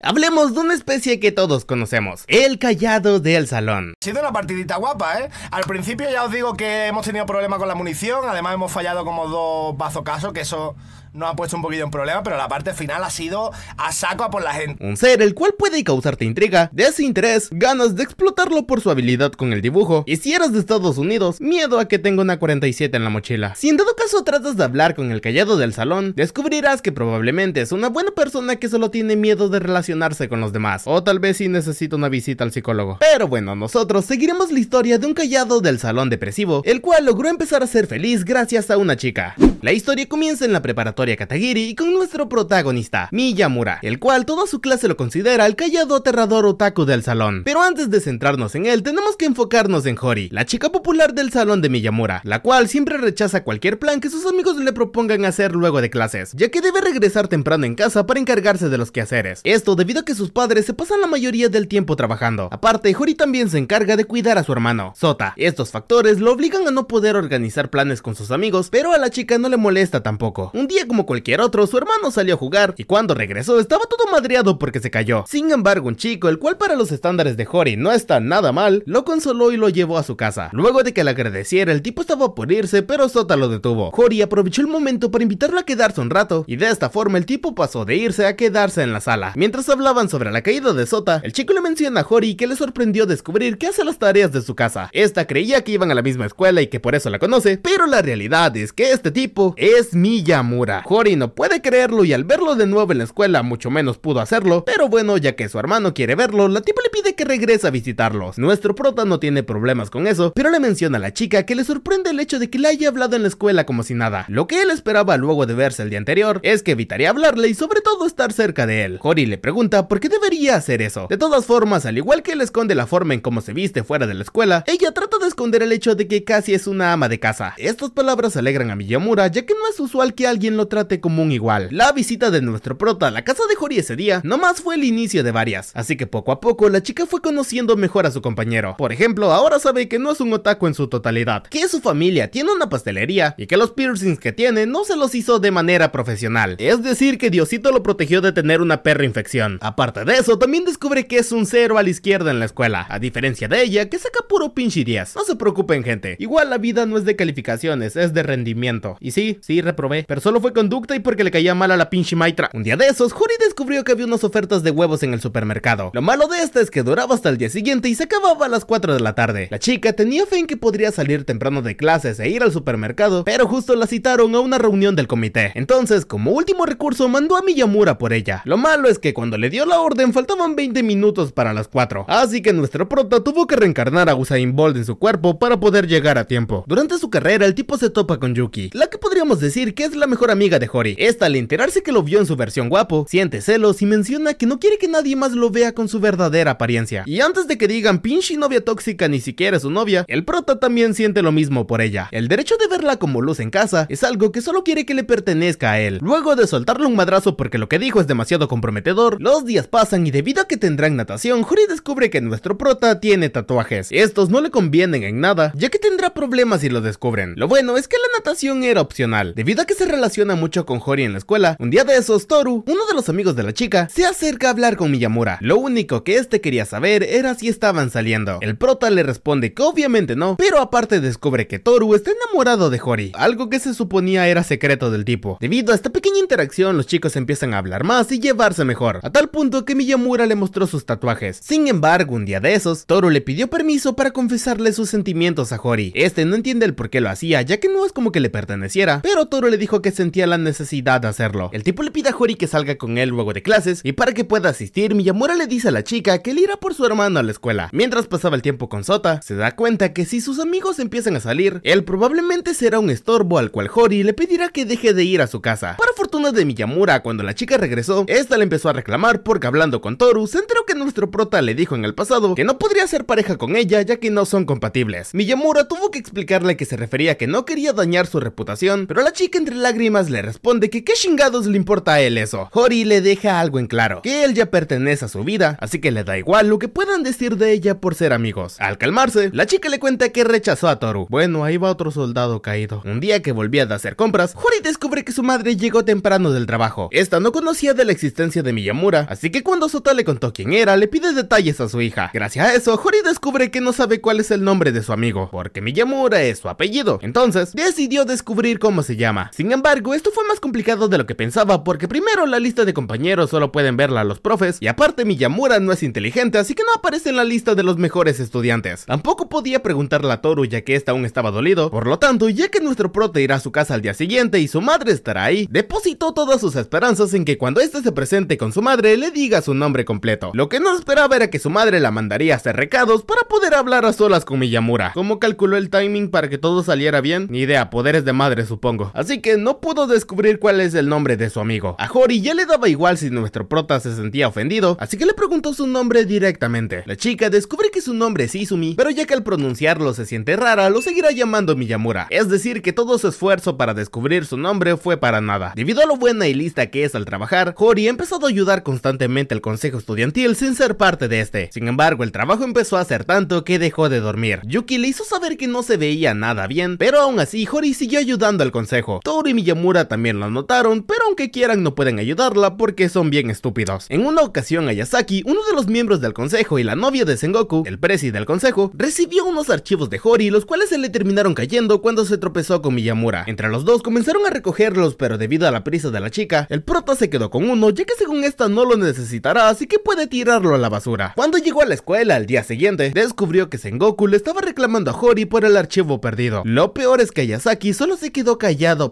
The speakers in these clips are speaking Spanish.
Hablemos de una especie que todos conocemos, el callado del salón. Ha sido una partidita guapa, ¿eh? Al principio ya os digo que hemos tenido problemas con la munición, además hemos fallado como dos bazocasos, que eso no ha puesto un poquito en problema, pero la parte final ha sido a saco a por la gente. Un ser el cual puede causarte intriga, desinterés, ganas de explotarlo por su habilidad con el dibujo. Y si eres de Estados Unidos, miedo a que tenga una 47 en la mochila. Si en dado caso tratas de hablar con el callado del salón, descubrirás que probablemente es una buena persona que solo tiene miedo de relacionarse con los demás. O tal vez si necesita una visita al psicólogo. Pero bueno, nosotros seguiremos la historia de un callado del salón depresivo, el cual logró empezar a ser feliz gracias a una chica. La historia comienza en la preparatoria Katagiri y con nuestro protagonista, Miyamura, el cual toda su clase lo considera el callado aterrador otaku del salón. Pero antes de centrarnos en él, tenemos que enfocarnos en Hori, la chica popular del salón de Miyamura, la cual siempre rechaza cualquier plan que sus amigos le propongan hacer luego de clases, ya que debe regresar temprano en casa para encargarse de los quehaceres. Esto debido a que sus padres se pasan la mayoría del tiempo trabajando. Aparte, Hori también se encarga de cuidar a su hermano, Sota. Estos factores lo obligan a no poder organizar planes con sus amigos, pero a la chica no le molesta tampoco. Un día como cualquier otro, su hermano salió a jugar y cuando regresó estaba todo madreado porque se cayó. Sin embargo, un chico, el cual para los estándares de Hori no está nada mal, lo consoló y lo llevó a su casa. Luego de que le agradeciera, el tipo estaba por irse, pero Sota lo detuvo. Hori aprovechó el momento para invitarlo a quedarse un rato y de esta forma el tipo pasó de irse a quedarse en la sala. Mientras hablaban sobre la caída de Sota, el chico le menciona a Hori que le sorprendió descubrir que hace las tareas de su casa. Esta creía que iban a la misma escuela y que por eso la conoce, pero la realidad es que este tipo es Miyamura no puede creerlo y al verlo de nuevo en la escuela mucho menos pudo hacerlo, pero bueno, ya que su hermano quiere verlo, la tipa le pide que regrese a visitarlos. Nuestro prota no tiene problemas con eso, pero le menciona a la chica que le sorprende el hecho de que le haya hablado en la escuela como si nada. Lo que él esperaba luego de verse el día anterior es que evitaría hablarle y sobre todo estar cerca de él. Hori le pregunta por qué debería hacer eso. De todas formas, al igual que él esconde la forma en cómo se viste fuera de la escuela, ella trata de esconder el hecho de que casi es una ama de casa. Estas palabras alegran a Miyamura ya que no es usual que alguien lo trate como un igual. La visita de nuestro prota a la casa de Jori ese día no más fue el inicio de varias, así que poco a poco la chica fue conociendo mejor a su compañero. Por ejemplo, ahora sabe que no es un otaku en su totalidad, que su familia tiene una pastelería y que los piercings que tiene no se los hizo de manera profesional. Es decir que Diosito lo protegió de tener una perra infección. Aparte de eso, también descubre que es un cero a la izquierda en la escuela, a diferencia de ella que saca puro pinche 10. No se preocupen gente, igual la vida no es de calificaciones, es de rendimiento. Y sí, sí reprobé, pero solo fue conducta y porque le caía mal a la pinche Maitra. Un día de esos, Juri descubrió que había unas ofertas de huevos en el supermercado. Lo malo de esta es que duraba hasta el día siguiente y se acababa a las 4 de la tarde. La chica tenía fe en que podría salir temprano de clases e ir al supermercado, pero justo la citaron a una reunión del comité. Entonces, como último recurso, mandó a Miyamura por ella. Lo malo es que cuando le dio la orden faltaban 20 minutos para las 4, así que nuestro prota tuvo que reencarnar a Usain Bolt en su cuerpo para poder llegar a tiempo. Durante su carrera, el tipo se topa con Yuki, la que podría podríamos decir que es la mejor amiga de Jory Esta al enterarse que lo vio en su versión guapo, siente celos y menciona que no quiere que nadie más lo vea con su verdadera apariencia. Y antes de que digan pinche novia tóxica ni siquiera su novia, el prota también siente lo mismo por ella. El derecho de verla como luz en casa es algo que solo quiere que le pertenezca a él. Luego de soltarle un madrazo porque lo que dijo es demasiado comprometedor, los días pasan y debido a que tendrán natación, Hori descubre que nuestro prota tiene tatuajes. Estos no le convienen en nada, ya que tendrá problemas si lo descubren. Lo bueno es que la natación era opcional Debido a que se relaciona mucho con Hori en la escuela, un día de esos Toru, uno de los amigos de la chica, se acerca a hablar con Miyamura. Lo único que este quería saber era si estaban saliendo. El prota le responde que obviamente no, pero aparte descubre que Toru está enamorado de Hori, algo que se suponía era secreto del tipo. Debido a esta pequeña interacción, los chicos empiezan a hablar más y llevarse mejor, a tal punto que Miyamura le mostró sus tatuajes. Sin embargo, un día de esos, Toru le pidió permiso para confesarle sus sentimientos a Hori. Este no entiende el por qué lo hacía, ya que no es como que le perteneciera, pero Toro le dijo que sentía la necesidad de hacerlo. El tipo le pide a Hori que salga con él luego de clases y para que pueda asistir, Miyamura le dice a la chica que le irá por su hermano a la escuela. Mientras pasaba el tiempo con Sota, se da cuenta que si sus amigos empiezan a salir, él probablemente será un estorbo al cual Hori le pedirá que deje de ir a su casa fortuna de Miyamura cuando la chica regresó, esta le empezó a reclamar porque hablando con Toru, se enteró que nuestro prota le dijo en el pasado que no podría ser pareja con ella ya que no son compatibles. Miyamura tuvo que explicarle que se refería que no quería dañar su reputación, pero la chica entre lágrimas le responde que qué chingados le importa a él eso. Hori le deja algo en claro, que él ya pertenece a su vida, así que le da igual lo que puedan decir de ella por ser amigos. Al calmarse, la chica le cuenta que rechazó a Toru. Bueno, ahí va otro soldado caído. Un día que volvía de hacer compras, Hori descubre que su madre llegó temprano temprano del trabajo. Esta no conocía de la existencia de Miyamura, así que cuando Sota le contó quién era, le pide detalles a su hija. Gracias a eso, Hori descubre que no sabe cuál es el nombre de su amigo, porque Miyamura es su apellido. Entonces, decidió descubrir cómo se llama. Sin embargo, esto fue más complicado de lo que pensaba, porque primero la lista de compañeros solo pueden verla los profes, y aparte Miyamura no es inteligente, así que no aparece en la lista de los mejores estudiantes. Tampoco podía preguntarle a Toru ya que esta aún estaba dolido, por lo tanto, ya que nuestro prote irá a su casa al día siguiente y su madre estará ahí, deposita Citó todas sus esperanzas en que cuando éste se presente con su madre le diga su nombre completo. Lo que no esperaba era que su madre la mandaría a hacer recados para poder hablar a solas con Miyamura. ¿Cómo calculó el timing para que todo saliera bien? Ni idea, poderes de madre supongo. Así que no pudo descubrir cuál es el nombre de su amigo. A Hori ya le daba igual si nuestro prota se sentía ofendido, así que le preguntó su nombre directamente. La chica descubre que su nombre es Izumi, pero ya que al pronunciarlo se siente rara, lo seguirá llamando Miyamura. Es decir, que todo su esfuerzo para descubrir su nombre fue para nada. Debido lo buena y lista que es al trabajar, Hori empezó a ayudar constantemente al consejo estudiantil sin ser parte de este. Sin embargo, el trabajo empezó a ser tanto que dejó de dormir. Yuki le hizo saber que no se veía nada bien, pero aún así Hori siguió ayudando al consejo. Toru y Miyamura también lo notaron, pero aunque quieran no pueden ayudarla porque son bien estúpidos. En una ocasión Ayasaki, uno de los miembros del consejo y la novia de Sengoku, el presi del consejo, recibió unos archivos de Hori los cuales se le terminaron cayendo cuando se tropezó con Miyamura. Entre los dos comenzaron a recogerlos pero debido a la prisa de la chica, el prota se quedó con uno ya que según esta no lo necesitará así que puede tirarlo a la basura. Cuando llegó a la escuela al día siguiente, descubrió que Sengoku le estaba reclamando a Hori por el archivo perdido. Lo peor es que Ayasaki solo se quedó callado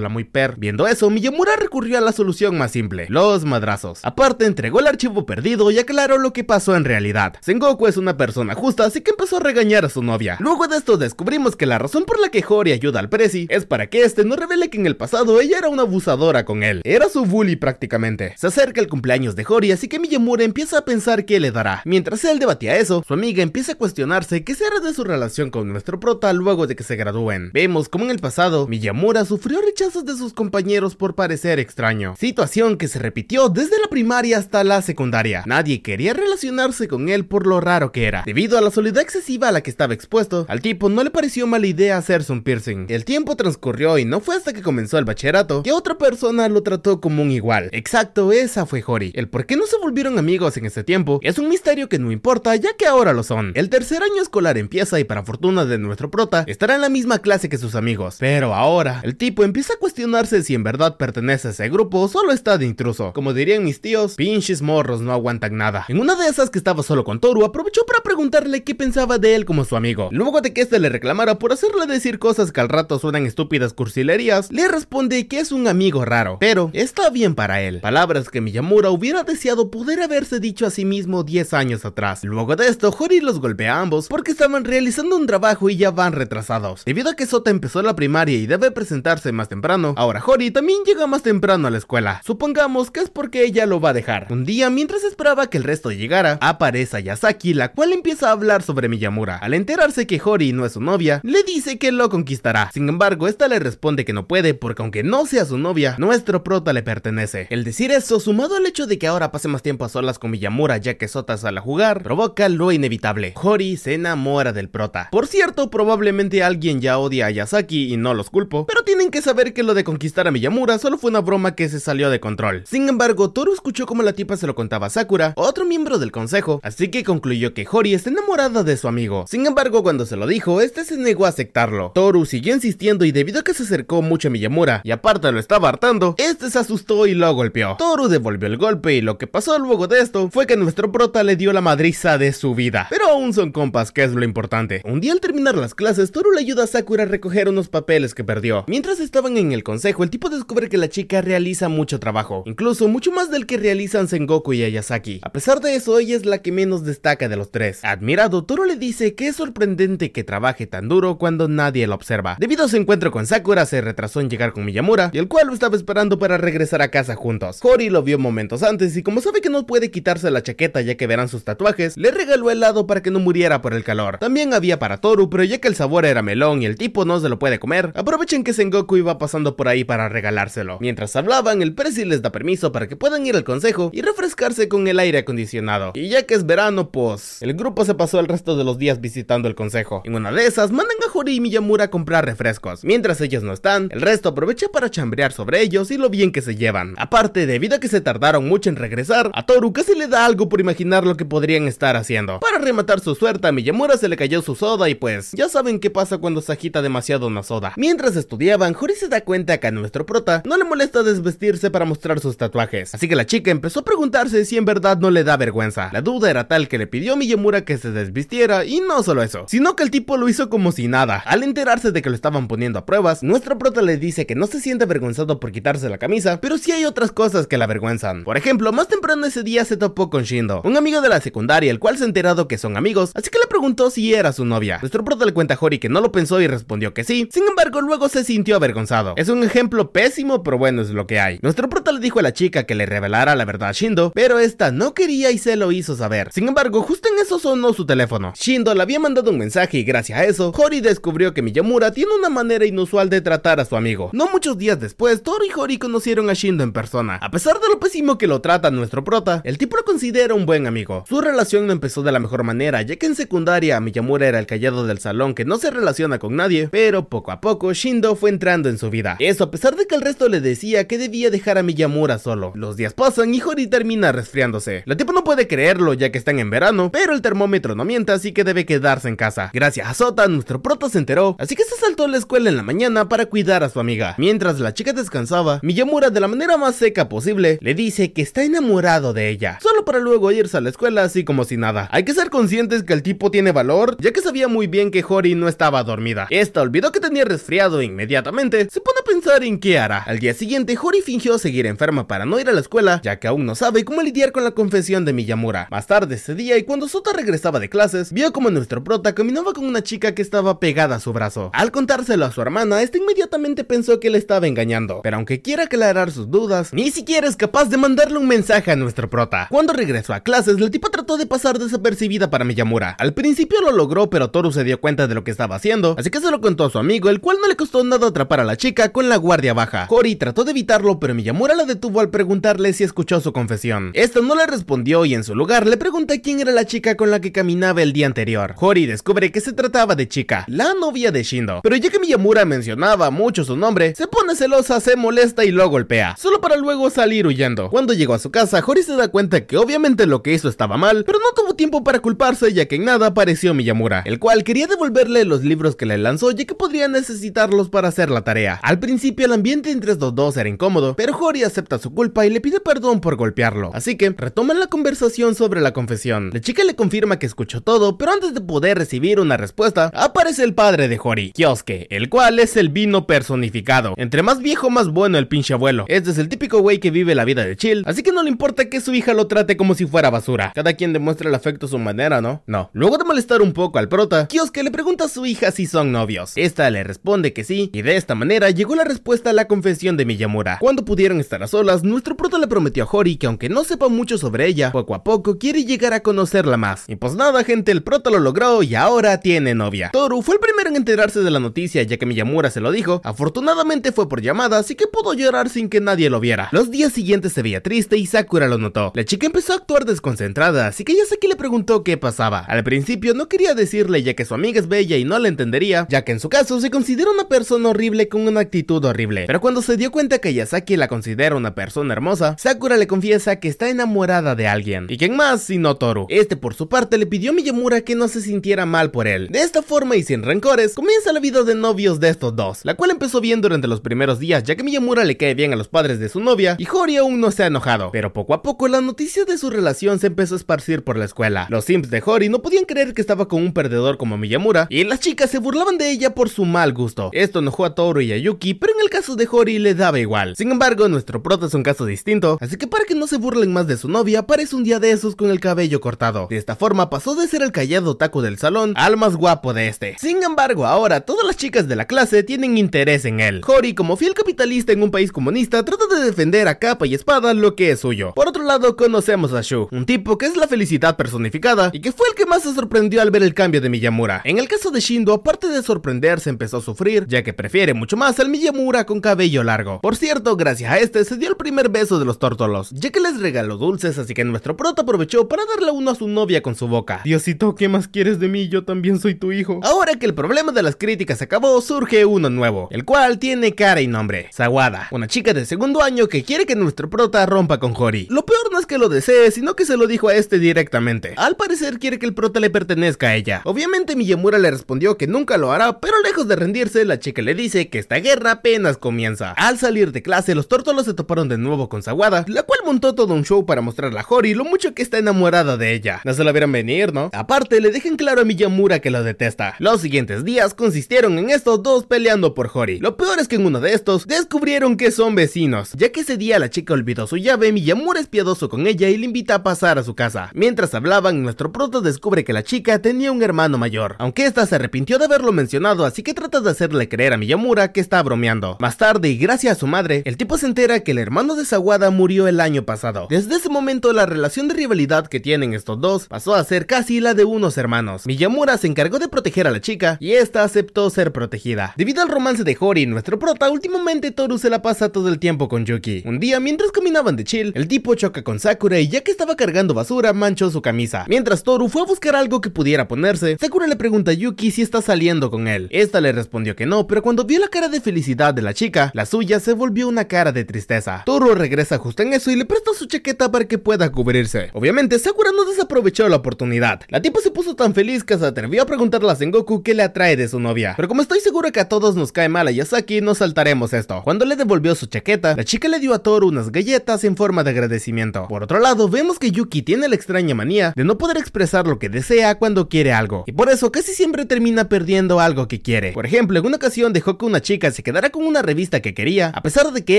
la muy per. Viendo eso, Miyamura recurrió a la solución más simple, los madrazos. Aparte entregó el archivo perdido y aclaró lo que pasó en realidad. Sengoku es una persona justa así que empezó a regañar a su novia. Luego de esto descubrimos que la razón por la que Hori ayuda al Prezi es para que este no revele que en el pasado ella era una abusadora con él. Era su bully prácticamente. Se acerca el cumpleaños de Hori, así que Miyamura empieza a pensar qué le dará. Mientras él debatía eso, su amiga empieza a cuestionarse qué será de su relación con nuestro prota luego de que se gradúen. Vemos como en el pasado, Miyamura sufrió rechazos de sus compañeros por parecer extraño. Situación que se repitió desde la primaria hasta la secundaria. Nadie quería relacionarse con él por lo raro que era. Debido a la soledad excesiva a la que estaba expuesto, al tipo no le pareció mala idea hacerse un piercing. El tiempo transcurrió y no fue hasta que comenzó el bachillerato que otra persona persona lo trató como un igual. Exacto, esa fue Hori. El por qué no se volvieron amigos en ese tiempo es un misterio que no importa ya que ahora lo son. El tercer año escolar empieza y para fortuna de nuestro prota, estará en la misma clase que sus amigos. Pero ahora, el tipo empieza a cuestionarse si en verdad pertenece a ese grupo o solo está de intruso. Como dirían mis tíos, pinches morros no aguantan nada. En una de esas que estaba solo con Toru, aprovechó para preguntarle qué pensaba de él como su amigo. Luego de que este le reclamara por hacerle decir cosas que al rato suenan estúpidas cursilerías, le responde que es un amigo raro, pero está bien para él. Palabras que Miyamura hubiera deseado poder haberse dicho a sí mismo 10 años atrás. Luego de esto, Hori los golpea a ambos porque estaban realizando un trabajo y ya van retrasados. Debido a que Sota empezó la primaria y debe presentarse más temprano, ahora Hori también llega más temprano a la escuela. Supongamos que es porque ella lo va a dejar. Un día, mientras esperaba que el resto llegara, aparece Yasaki, la cual empieza a hablar sobre Miyamura. Al enterarse que Hori no es su novia, le dice que lo conquistará. Sin embargo, esta le responde que no puede porque aunque no sea su novia, nuestro prota le pertenece. El decir eso, sumado al hecho de que ahora pase más tiempo a solas con Miyamura ya que Sota sale a jugar, provoca lo inevitable. Hori se enamora del prota. Por cierto, probablemente alguien ya odia a Yasaki y no los culpo, pero tienen que saber que lo de conquistar a Miyamura solo fue una broma que se salió de control. Sin embargo, Toru escuchó como la tipa se lo contaba a Sakura, otro miembro del consejo, así que concluyó que Hori está enamorada de su amigo. Sin embargo, cuando se lo dijo, este se negó a aceptarlo. Toru siguió insistiendo y debido a que se acercó mucho a Miyamura y aparte lo estaba Apartando, este se asustó y lo golpeó. Toru devolvió el golpe y lo que pasó luego de esto fue que nuestro prota le dio la madriza de su vida. Pero aún son compas, que es lo importante. Un día al terminar las clases, Toru le ayuda a Sakura a recoger unos papeles que perdió. Mientras estaban en el consejo, el tipo descubre que la chica realiza mucho trabajo, incluso mucho más del que realizan Sengoku y Ayasaki. A pesar de eso, ella es la que menos destaca de los tres. Admirado, Toru le dice que es sorprendente que trabaje tan duro cuando nadie la observa. Debido a su encuentro con Sakura, se retrasó en llegar con Miyamura, y el cual estaba esperando para regresar a casa juntos. Hori lo vio momentos antes y como sabe que no puede quitarse la chaqueta ya que verán sus tatuajes, le regaló helado para que no muriera por el calor. También había para Toru, pero ya que el sabor era melón y el tipo no se lo puede comer, aprovechen que Sengoku iba pasando por ahí para regalárselo. Mientras hablaban, el Precio les da permiso para que puedan ir al consejo y refrescarse con el aire acondicionado. Y ya que es verano, pues, el grupo se pasó el resto de los días visitando el consejo. En una de esas, mandan a Hori y Miyamura a comprar refrescos. Mientras ellos no están, el resto aprovecha para chambrear su sobre ellos y lo bien que se llevan. Aparte, debido a que se tardaron mucho en regresar, a Toru casi le da algo por imaginar lo que podrían estar haciendo. Para rematar su suerte, a Miyamura se le cayó su soda y pues, ya saben qué pasa cuando se agita demasiado una soda. Mientras estudiaban, Juri se da cuenta que a nuestro prota no le molesta desvestirse para mostrar sus tatuajes, así que la chica empezó a preguntarse si en verdad no le da vergüenza. La duda era tal que le pidió a Miyamura que se desvistiera y no solo eso, sino que el tipo lo hizo como si nada. Al enterarse de que lo estaban poniendo a pruebas, nuestro prota le dice que no se siente avergonzado por quitarse la camisa, pero sí hay otras cosas que la avergüenzan. Por ejemplo, más temprano ese día se topó con Shindo, un amigo de la secundaria, el cual se ha enterado que son amigos, así que le preguntó si era su novia. Nuestro prota le cuenta a Hori que no lo pensó y respondió que sí, sin embargo luego se sintió avergonzado. Es un ejemplo pésimo, pero bueno es lo que hay. Nuestro prota le dijo a la chica que le revelara la verdad a Shindo, pero esta no quería y se lo hizo saber. Sin embargo, justo en eso sonó su teléfono. Shindo le había mandado un mensaje y gracias a eso, Hori descubrió que Miyamura tiene una manera inusual de tratar a su amigo. No muchos días después, y Hori conocieron a Shindo en persona. A pesar de lo pésimo que lo trata nuestro prota, el tipo lo considera un buen amigo. Su relación no empezó de la mejor manera, ya que en secundaria Miyamura era el callado del salón que no se relaciona con nadie, pero poco a poco Shindo fue entrando en su vida. Eso a pesar de que el resto le decía que debía dejar a Miyamura solo. Los días pasan y Hori termina resfriándose. La tipo no puede creerlo ya que están en verano, pero el termómetro no mienta así que debe quedarse en casa. Gracias a Sota, nuestro prota se enteró, así que se saltó a la escuela en la mañana para cuidar a su amiga. Mientras la chica cansaba Miyamura de la manera más seca posible le dice que está enamorado de ella, solo para luego irse a la escuela así como si nada. Hay que ser conscientes que el tipo tiene valor, ya que sabía muy bien que Hori no estaba dormida. Esta olvidó que tenía resfriado inmediatamente, se pone a pensar en qué hará. Al día siguiente, Hori fingió seguir enferma para no ir a la escuela, ya que aún no sabe cómo lidiar con la confesión de Miyamura. Más tarde ese día y cuando Sota regresaba de clases, vio como nuestro prota caminaba con una chica que estaba pegada a su brazo. Al contárselo a su hermana, esta inmediatamente pensó que le estaba engañando. Pero aunque quiera aclarar sus dudas, ni siquiera es capaz de mandarle un mensaje a nuestro prota. Cuando regresó a clases, la tipo trató de pasar desapercibida para Miyamura. Al principio lo logró, pero Toru se dio cuenta de lo que estaba haciendo, así que se lo contó a su amigo, el cual no le costó nada atrapar a la chica con la guardia baja. Hori trató de evitarlo, pero Miyamura la detuvo al preguntarle si escuchó su confesión. Esta no le respondió y en su lugar le pregunta quién era la chica con la que caminaba el día anterior. Hori descubre que se trataba de chica, la novia de Shindo. Pero ya que Miyamura mencionaba mucho su nombre, se pone celosa se molesta y lo golpea, solo para luego salir huyendo. Cuando llegó a su casa, Jori se da cuenta que obviamente lo que hizo estaba mal, pero no tuvo tiempo para culparse ya que en nada apareció Miyamura, el cual quería devolverle los libros que le lanzó ya que podría necesitarlos para hacer la tarea. Al principio el ambiente entre estos dos era incómodo, pero Jori acepta su culpa y le pide perdón por golpearlo, así que retoman la conversación sobre la confesión. La chica le confirma que escuchó todo, pero antes de poder recibir una respuesta, aparece el padre de Jori Kiosuke el cual es el vino personificado. Entre más viejo más bueno el pinche abuelo. Este es el típico güey que vive la vida de chill, así que no le importa que su hija lo trate como si fuera basura. Cada quien demuestra el afecto a su manera, ¿no? No. Luego de molestar un poco al prota, Kiosuke le pregunta a su hija si son novios. Esta le responde que sí, y de esta manera llegó la respuesta a la confesión de Miyamura. Cuando pudieron estar a solas, nuestro prota le prometió a Hori que aunque no sepa mucho sobre ella, poco a poco quiere llegar a conocerla más. Y pues nada, gente, el prota lo logró y ahora tiene novia. Toru fue el primero en enterarse de la noticia ya que Miyamura se lo dijo. Afortunadamente fue por llamadas así que pudo llorar sin que nadie lo viera. Los días siguientes se veía triste y Sakura lo notó. La chica empezó a actuar desconcentrada, así que Yasaki le preguntó qué pasaba. Al principio no quería decirle ya que su amiga es bella y no la entendería, ya que en su caso se considera una persona horrible con una actitud horrible. Pero cuando se dio cuenta que Yasaki la considera una persona hermosa, Sakura le confiesa que está enamorada de alguien. ¿Y quién más sino Toru? Este por su parte le pidió a Miyamura que no se sintiera mal por él. De esta forma y sin rencores, comienza la vida de novios de estos dos, la cual empezó bien durante los primeros días ya que Miyamura le cae bien a los padres de su novia y Hori aún no se ha enojado, pero poco a poco la noticia de su relación se empezó a esparcir por la escuela. Los sims de Hori no podían creer que estaba con un perdedor como Miyamura y las chicas se burlaban de ella por su mal gusto. Esto enojó a Toru y a Yuki, pero en el caso de Hori le daba igual. Sin embargo, nuestro prota es un caso distinto, así que para que no se burlen más de su novia, aparece un día de esos con el cabello cortado. De esta forma pasó de ser el callado taco del salón al más guapo de este. Sin embargo, ahora todas las chicas de la clase tienen interés en él. Hori como fiel capitán Lista en un país comunista trata de defender a capa y espada lo que es suyo. Por otro lado, conocemos a Shu, un tipo que es la felicidad personificada y que fue el que más se sorprendió al ver el cambio de Miyamura. En el caso de Shindo, aparte de sorprenderse, empezó a sufrir, ya que prefiere mucho más al Miyamura con cabello largo. Por cierto, gracias a este se dio el primer beso de los tórtolos, ya que les regaló dulces, así que nuestro prota aprovechó para darle uno a su novia con su boca. Diosito, ¿qué más quieres de mí? Yo también soy tu hijo. Ahora que el problema de las críticas acabó, surge uno nuevo, el cual tiene cara y nombre. Sawada, una chica de segundo año que quiere que nuestro prota rompa con Hori. Lo peor no es que lo desee, sino que se lo dijo a este directamente. Al parecer quiere que el prota le pertenezca a ella. Obviamente Miyamura le respondió que nunca lo hará, pero lejos de rendirse, la chica le dice que esta guerra apenas comienza. Al salir de clase, los tórtolos se toparon de nuevo con Sawada, la cual montó todo un show para mostrarle a Hori lo mucho que está enamorada de ella. No se la vieron venir, ¿no? Aparte, le dejen claro a Miyamura que lo detesta. Los siguientes días consistieron en estos dos peleando por Hori. Lo peor es que en uno de estos, descubrieron que son vecinos, ya que ese día la chica olvidó su llave, Miyamura es piadoso con ella y le invita a pasar a su casa. Mientras hablaban, nuestro prota descubre que la chica tenía un hermano mayor, aunque esta se arrepintió de haberlo mencionado, así que trata de hacerle creer a Miyamura que está bromeando. Más tarde, y gracias a su madre, el tipo se entera que el hermano de Sawada murió el año pasado. Desde ese momento, la relación de rivalidad que tienen estos dos pasó a ser casi la de unos hermanos. Miyamura se encargó de proteger a la chica y esta aceptó ser protegida. Debido al romance de Hori, nuestro prota últimamente Toru se la pasa todo el tiempo con Yuki. Un día, mientras caminaban de chill, el tipo choca con Sakura y ya que estaba cargando basura, manchó su camisa. Mientras Toru fue a buscar algo que pudiera ponerse, Sakura le pregunta a Yuki si está saliendo con él. Esta le respondió que no, pero cuando vio la cara de felicidad de la chica, la suya se volvió una cara de tristeza. Toru regresa justo en eso y le presta su chaqueta para que pueda cubrirse. Obviamente, Sakura no desaprovechó la oportunidad. La tipo se puso tan feliz que se atrevió a preguntarle a Sengoku qué le atrae de su novia. Pero como estoy seguro que a todos nos cae mal a Yasaki, no saltaremos esto. Cuando le devolvió su chaqueta, la chica le dio a Toru unas galletas en forma de agradecimiento. Por otro lado, vemos que Yuki tiene la extraña manía de no poder expresar lo que desea cuando quiere algo, y por eso casi siempre termina perdiendo algo que quiere. Por ejemplo, en una ocasión dejó que una chica se quedara con una revista que quería, a pesar de que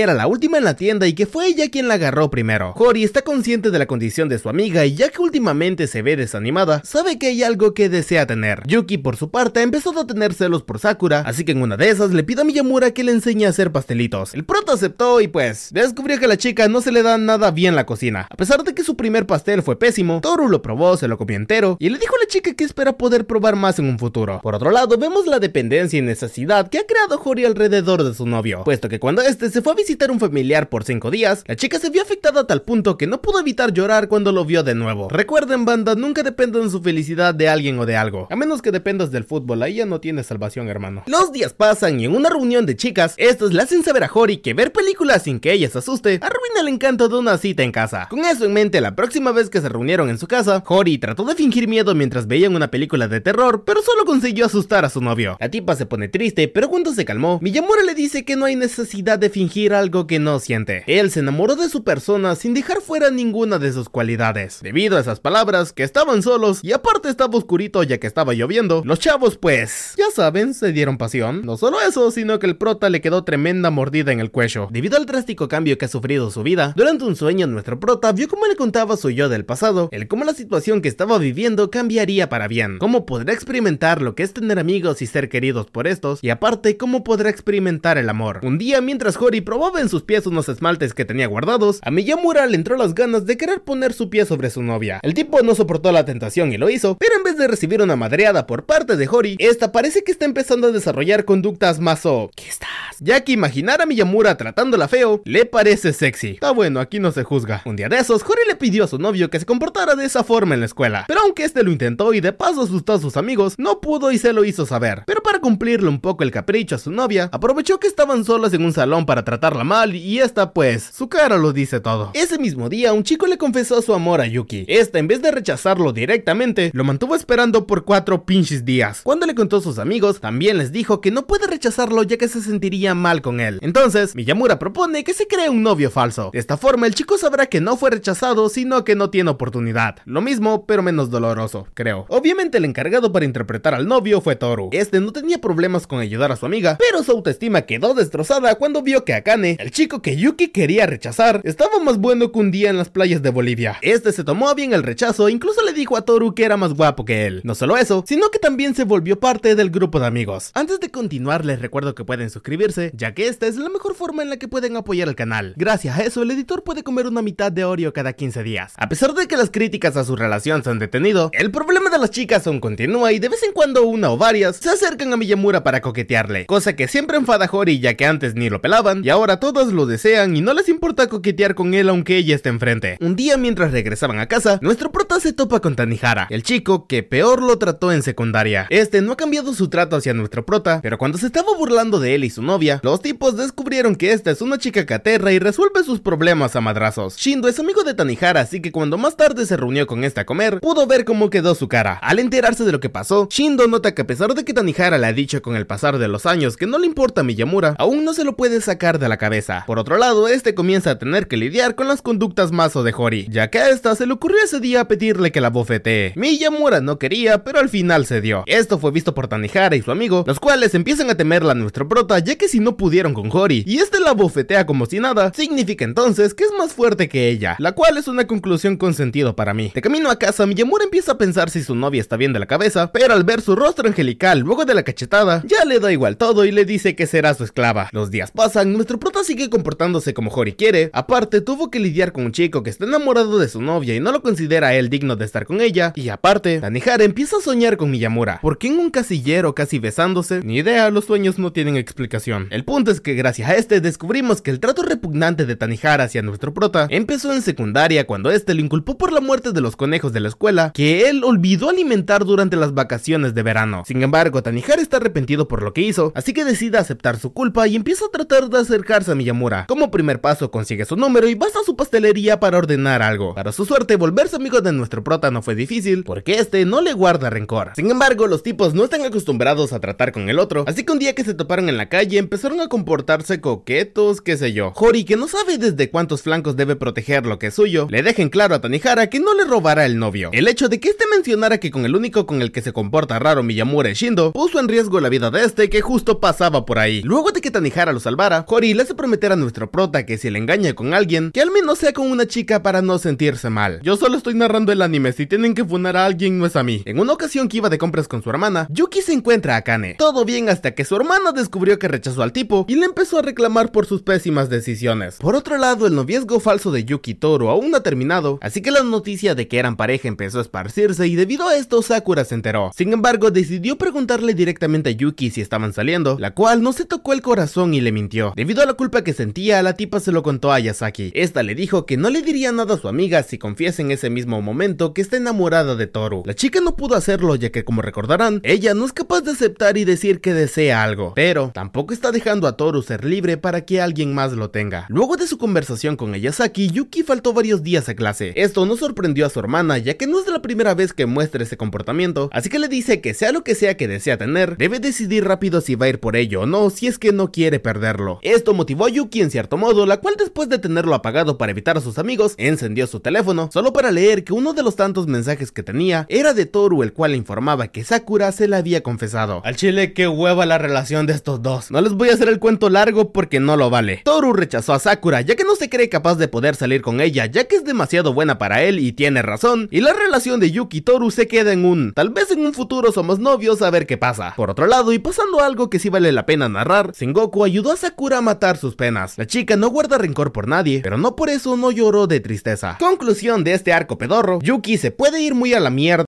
era la última en la tienda y que fue ella quien la agarró primero. Hori está consciente de la condición de su amiga y ya que últimamente se ve desanimada, sabe que hay algo que desea tener. Yuki, por su parte, ha empezado a tener celos por Sakura, así que en una de esas le pide a Miyamura que le enseñe a hacer pastel el pronto aceptó y pues, descubrió que a la chica no se le da nada bien la cocina. A pesar de que su primer pastel fue pésimo, Toru lo probó, se lo comió entero y le dijo a la chica que espera poder probar más en un futuro. Por otro lado, vemos la dependencia y necesidad que ha creado Hori alrededor de su novio, puesto que cuando este se fue a visitar un familiar por 5 días, la chica se vio afectada a tal punto que no pudo evitar llorar cuando lo vio de nuevo. Recuerden banda, nunca dependan su felicidad de alguien o de algo, a menos que dependas del fútbol, ahí ya no tiene salvación hermano. Los días pasan y en una reunión de chicas, estas las sin saber a Hori que ver películas sin que ella se asuste arruina el encanto de una cita en casa. Con eso en mente, la próxima vez que se reunieron en su casa, Hori trató de fingir miedo mientras veían una película de terror, pero solo consiguió asustar a su novio. La tipa se pone triste, pero cuando se calmó, Miyamura le dice que no hay necesidad de fingir algo que no siente. Él se enamoró de su persona sin dejar fuera ninguna de sus cualidades. Debido a esas palabras, que estaban solos y aparte estaba oscurito ya que estaba lloviendo, los chavos pues, ya saben, se dieron pasión. No solo eso, sino que el prota le quedó tremendo mordida en el cuello. Debido al drástico cambio que ha sufrido su vida, durante un sueño nuestro prota vio cómo le contaba su yo del pasado, el cómo la situación que estaba viviendo cambiaría para bien, cómo podrá experimentar lo que es tener amigos y ser queridos por estos, y aparte cómo podrá experimentar el amor. Un día mientras Hori probaba en sus pies unos esmaltes que tenía guardados, a Miyamura le entró las ganas de querer poner su pie sobre su novia. El tipo no soportó la tentación y lo hizo, pero en vez de recibir una madreada por parte de Hori, esta parece que está empezando a desarrollar conductas más o... ¿Qué estás? Ya que imaginar a Miyamura tratándola feo le parece sexy. Está bueno, aquí no se juzga. Un día de esos, Hori le pidió a su novio que se comportara de esa forma en la escuela. Pero aunque este lo intentó y de paso asustó a sus amigos, no pudo y se lo hizo saber. Pero para cumplirle un poco el capricho a su novia, aprovechó que estaban solas en un salón para tratarla mal y esta pues, su cara lo dice todo. Ese mismo día, un chico le confesó su amor a Yuki. Esta, en vez de rechazarlo directamente, lo mantuvo esperando por cuatro pinches días. Cuando le contó a sus amigos, también les dijo que no puede rechazarlo ya que se sentiría mal con él. Entonces, Miyamura propone que se cree un novio falso. De esta forma, el chico sabrá que no fue rechazado, sino que no tiene oportunidad. Lo mismo, pero menos doloroso, creo. Obviamente, el encargado para interpretar al novio fue Toru. Este no tenía problemas con ayudar a su amiga, pero su autoestima quedó destrozada cuando vio que Akane, el chico que Yuki quería rechazar, estaba más bueno que un día en las playas de Bolivia. Este se tomó bien el rechazo, e incluso le dijo a Toru que era más guapo que él. No solo eso, sino que también se volvió parte del grupo de amigos. Antes de continuar, les recuerdo que pueden suscribirse, ya que este esta es la mejor forma en la que pueden apoyar al canal. Gracias a eso, el editor puede comer una mitad de Oreo cada 15 días. A pesar de que las críticas a su relación se han detenido, el problema de las chicas aún continúa y de vez en cuando una o varias se acercan a Miyamura para coquetearle, cosa que siempre enfada a Hori ya que antes ni lo pelaban y ahora todas lo desean y no les importa coquetear con él aunque ella esté enfrente. Un día mientras regresaban a casa, nuestro prota se topa con Tanihara, el chico que peor lo trató en secundaria. Este no ha cambiado su trato hacia nuestro prota, pero cuando se estaba burlando de él y su novia, los tipos descubrieron que esta es una chica caterra y resuelve sus problemas a madrazos. Shindo es amigo de Tanihara, así que cuando más tarde se reunió con esta a comer, pudo ver cómo quedó su cara. Al enterarse de lo que pasó, Shindo nota que a pesar de que Tanihara le ha dicho con el pasar de los años que no le importa a Miyamura, aún no se lo puede sacar de la cabeza. Por otro lado, este comienza a tener que lidiar con las conductas maso de Hori, ya que a esta se le ocurrió ese día pedirle que la bofetee. Miyamura no quería, pero al final se dio. Esto fue visto por Tanihara y su amigo, los cuales empiezan a temerla a nuestro prota, ya que si no pudieron con Hori, y este la bofetea como si nada, significa entonces que es más fuerte que ella, la cual es una conclusión con sentido para mí. De camino a casa, Miyamura empieza a pensar si su novia está bien de la cabeza, pero al ver su rostro angelical luego de la cachetada, ya le da igual todo y le dice que será su esclava. Los días pasan, nuestro prota sigue comportándose como Hori quiere, aparte tuvo que lidiar con un chico que está enamorado de su novia y no lo considera él digno de estar con ella, y aparte, Tanihara empieza a soñar con Miyamura, porque en un casillero casi besándose, ni idea, los sueños no tienen explicación. El punto es que gracias a este descubrimos que el trato repugnante de Tanihara hacia nuestro prota empezó en secundaria cuando este lo inculpó por la muerte de los conejos de la escuela que él olvidó alimentar durante las vacaciones de verano. Sin embargo, Tanihara está arrepentido por lo que hizo, así que decide aceptar su culpa y empieza a tratar de acercarse a Miyamura. Como primer paso consigue su número y va a su pastelería para ordenar algo. Para su suerte, volverse amigo de nuestro prota no fue difícil porque este no le guarda rencor. Sin embargo, los tipos no están acostumbrados a tratar con el otro, así que un día que se toparon en la calle empezaron a comprar comportarse coquetos, qué sé yo. Hori, que no sabe desde cuántos flancos debe proteger lo que es suyo, le dejen claro a Tanihara que no le robará el novio. El hecho de que este mencionara que con el único con el que se comporta raro Miyamura es Shindo, puso en riesgo la vida de este que justo pasaba por ahí. Luego de que Tanihara lo salvara, Hori le hace prometer a nuestro prota que si le engaña con alguien, que al menos sea con una chica para no sentirse mal. Yo solo estoy narrando el anime, si tienen que funar a alguien no es a mí. En una ocasión que iba de compras con su hermana, Yuki se encuentra a Kane. Todo bien hasta que su hermana descubrió que rechazó al tipo y le empezó a reclamar por sus pésimas decisiones. Por otro lado, el noviazgo falso de Yuki Toro aún no ha terminado, así que la noticia de que eran pareja empezó a esparcirse y debido a esto Sakura se enteró. Sin embargo, decidió preguntarle directamente a Yuki si estaban saliendo, la cual no se tocó el corazón y le mintió. Debido a la culpa que sentía, la tipa se lo contó a Yasaki. Esta le dijo que no le diría nada a su amiga si confiesa en ese mismo momento que está enamorada de Toru. La chica no pudo hacerlo ya que como recordarán, ella no es capaz de aceptar y decir que desea algo, pero tampoco está dejando a Toru ser libre para que alguien más lo tenga. Luego de su conversación con Saki Yuki faltó varios días a clase. Esto no sorprendió a su hermana, ya que no es la primera vez que muestra ese comportamiento, así que le dice que sea lo que sea que desea tener, debe decidir rápido si va a ir por ello o no, si es que no quiere perderlo. Esto motivó a Yuki en cierto modo, la cual después de tenerlo apagado para evitar a sus amigos, encendió su teléfono, solo para leer que uno de los tantos mensajes que tenía era de Toru, el cual le informaba que Sakura se le había confesado. Al chile, qué hueva la relación de estos dos. No les voy a hacer el cuento largo porque no lo vale. Toru rechazó a Sakura ya que no se cree capaz de poder salir con ella ya que es demasiado buena para él y tiene razón y la relación de Yuki y Toru se queda en un tal vez en un futuro somos novios a ver qué pasa. Por otro lado y pasando algo que sí vale la pena narrar, Sengoku ayudó a Sakura a matar sus penas. La chica no guarda rencor por nadie pero no por eso no lloró de tristeza. Conclusión de este arco pedorro, Yuki se puede ir muy a la mierda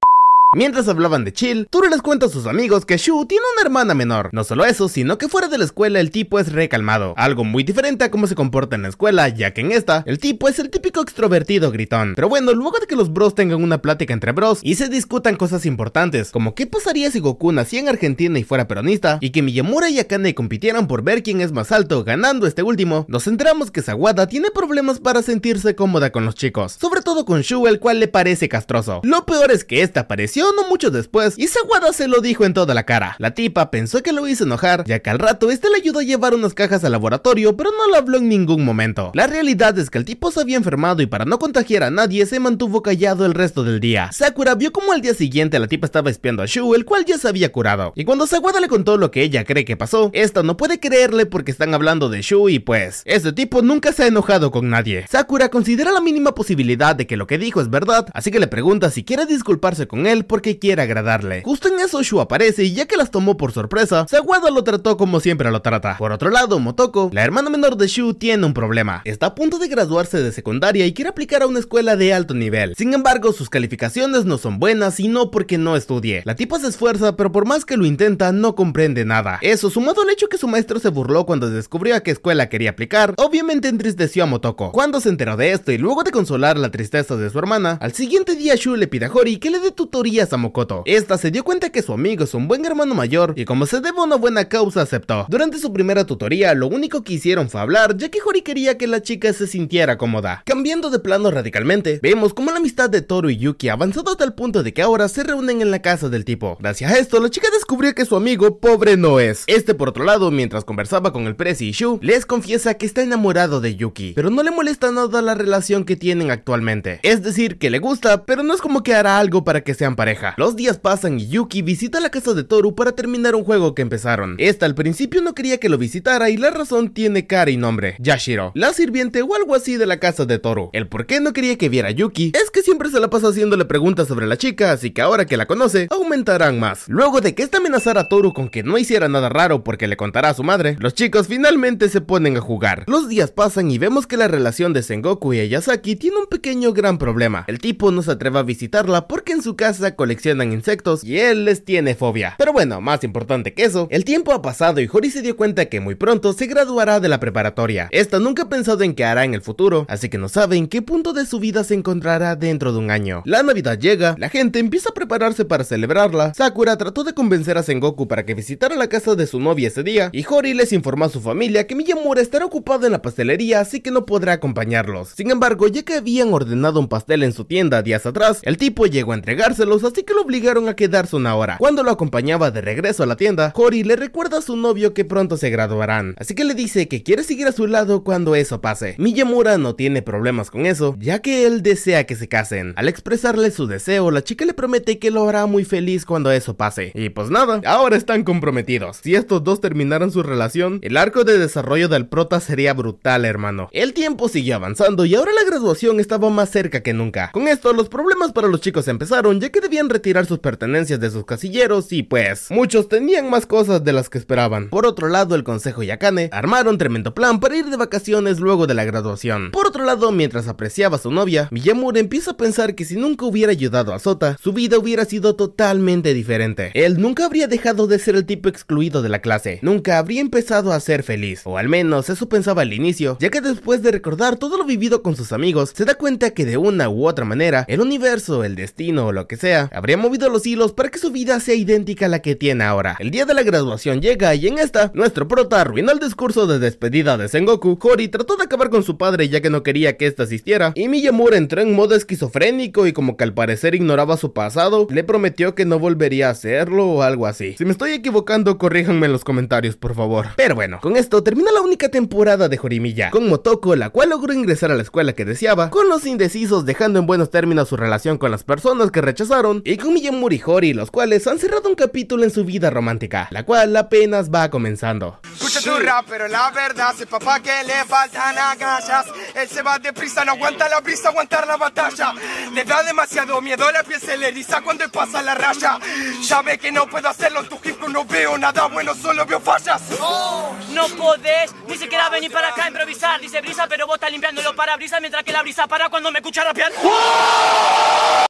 Mientras hablaban de Chill, Turo les cuenta a sus amigos que Shu tiene una hermana menor. No solo eso, sino que fuera de la escuela el tipo es recalmado, algo muy diferente a cómo se comporta en la escuela, ya que en esta, el tipo es el típico extrovertido gritón. Pero bueno, luego de que los bros tengan una plática entre bros y se discutan cosas importantes, como qué pasaría si Goku nacía en Argentina y fuera peronista, y que Miyamura y Akane compitieran por ver quién es más alto, ganando este último, nos enteramos que Sawada tiene problemas para sentirse cómoda con los chicos, sobre todo con Shu, el cual le parece castroso. Lo peor es que esta pareció o no mucho después y Sawada se lo dijo en toda la cara. La tipa pensó que lo hizo enojar, ya que al rato este le ayudó a llevar unas cajas al laboratorio, pero no lo habló en ningún momento. La realidad es que el tipo se había enfermado y para no contagiar a nadie se mantuvo callado el resto del día. Sakura vio como al día siguiente la tipa estaba espiando a Shu, el cual ya se había curado. Y cuando Sawada le contó lo que ella cree que pasó, esta no puede creerle porque están hablando de Shu y pues, este tipo nunca se ha enojado con nadie. Sakura considera la mínima posibilidad de que lo que dijo es verdad, así que le pregunta si quiere disculparse con él porque quiere agradarle. Justo en eso Shu aparece y ya que las tomó por sorpresa, Sawada lo trató como siempre lo trata. Por otro lado, Motoko, la hermana menor de Shu, tiene un problema. Está a punto de graduarse de secundaria y quiere aplicar a una escuela de alto nivel. Sin embargo, sus calificaciones no son buenas y no porque no estudie. La tipa se esfuerza, pero por más que lo intenta, no comprende nada. Eso, sumado al hecho que su maestro se burló cuando descubrió a qué escuela quería aplicar, obviamente entristeció a Motoko. Cuando se enteró de esto y luego de consolar la tristeza de su hermana, al siguiente día Shu le pide a Hori que le dé tutoría a samokoto Esta se dio cuenta que su amigo es un buen hermano mayor y como se debe una buena causa aceptó. Durante su primera tutoría lo único que hicieron fue hablar ya que Hori quería que la chica se sintiera cómoda. Cambiando de plano radicalmente, vemos como la amistad de Toru y Yuki ha avanzado hasta el punto de que ahora se reúnen en la casa del tipo. Gracias a esto la chica descubrió que su amigo pobre no es. Este por otro lado, mientras conversaba con el Prezi y Shu, les confiesa que está enamorado de Yuki, pero no le molesta nada la relación que tienen actualmente. Es decir, que le gusta, pero no es como que hará algo para que sean parecidos los días pasan y Yuki visita la casa de Toru para terminar un juego que empezaron. Esta al principio no quería que lo visitara y la razón tiene cara y nombre, Yashiro, la sirviente o algo así de la casa de Toru. El por qué no quería que viera a Yuki es que siempre se la pasa haciéndole preguntas sobre la chica, así que ahora que la conoce, aumentarán más. Luego de que esta amenazara a Toru con que no hiciera nada raro porque le contará a su madre, los chicos finalmente se ponen a jugar. Los días pasan y vemos que la relación de Sengoku y Ayasaki tiene un pequeño gran problema. El tipo no se atreve a visitarla porque en su casa coleccionan insectos y él les tiene fobia. Pero bueno, más importante que eso, el tiempo ha pasado y Hori se dio cuenta que muy pronto se graduará de la preparatoria. Esta nunca ha pensado en qué hará en el futuro, así que no sabe en qué punto de su vida se encontrará dentro de un año. La Navidad llega, la gente empieza a prepararse para celebrarla, Sakura trató de convencer a Sengoku para que visitara la casa de su novia ese día y Hori les informó a su familia que Miyamura estará ocupado en la pastelería así que no podrá acompañarlos. Sin embargo, ya que habían ordenado un pastel en su tienda días atrás, el tipo llegó a entregárselos así que lo obligaron a quedarse una hora. Cuando lo acompañaba de regreso a la tienda, Cory le recuerda a su novio que pronto se graduarán, así que le dice que quiere seguir a su lado cuando eso pase. Miyamura no tiene problemas con eso, ya que él desea que se casen. Al expresarle su deseo, la chica le promete que lo hará muy feliz cuando eso pase. Y pues nada, ahora están comprometidos. Si estos dos terminaran su relación, el arco de desarrollo del prota sería brutal, hermano. El tiempo siguió avanzando y ahora la graduación estaba más cerca que nunca. Con esto, los problemas para los chicos empezaron, ya que debían retirar sus pertenencias de sus casilleros y pues, muchos tenían más cosas de las que esperaban. Por otro lado, el consejo y Akane armaron tremendo plan para ir de vacaciones luego de la graduación. Por otro lado, mientras apreciaba a su novia, Miyamura empieza a pensar que si nunca hubiera ayudado a Sota, su vida hubiera sido totalmente diferente. Él nunca habría dejado de ser el tipo excluido de la clase, nunca habría empezado a ser feliz, o al menos eso pensaba al inicio, ya que después de recordar todo lo vivido con sus amigos, se da cuenta que de una u otra manera, el universo, el destino o lo que sea, habría movido los hilos para que su vida sea idéntica a la que tiene ahora. El día de la graduación llega y en esta, nuestro prota arruinó el discurso de despedida de Sengoku. Hori trató de acabar con su padre ya que no quería que éste asistiera y Miyamura entró en modo esquizofrénico y como que al parecer ignoraba su pasado, le prometió que no volvería a hacerlo o algo así. Si me estoy equivocando, corríjanme en los comentarios, por favor. Pero bueno, con esto termina la única temporada de Horimiya, con Motoko, la cual logró ingresar a la escuela que deseaba, con los indecisos dejando en buenos términos su relación con las personas que rechazaron Sharon y Kumiye Murihori, los cuales han cerrado un capítulo en su vida romántica, la cual apenas va comenzando. Escucha tu rap, pero la verdad, se papá que le faltan agallas. Él se va deprisa, no aguanta la brisa, aguantar la batalla. Le da demasiado miedo, la piel se le eriza cuando pasa la raya. Sabe que no puedo hacerlo, tu hip no veo nada bueno, solo veo fallas. Oh, no podés ni siquiera venir para acá a improvisar. Dice brisa, pero vos estás limpiándolo para brisa mientras que la brisa para cuando me escucha rapear. ¡Oh!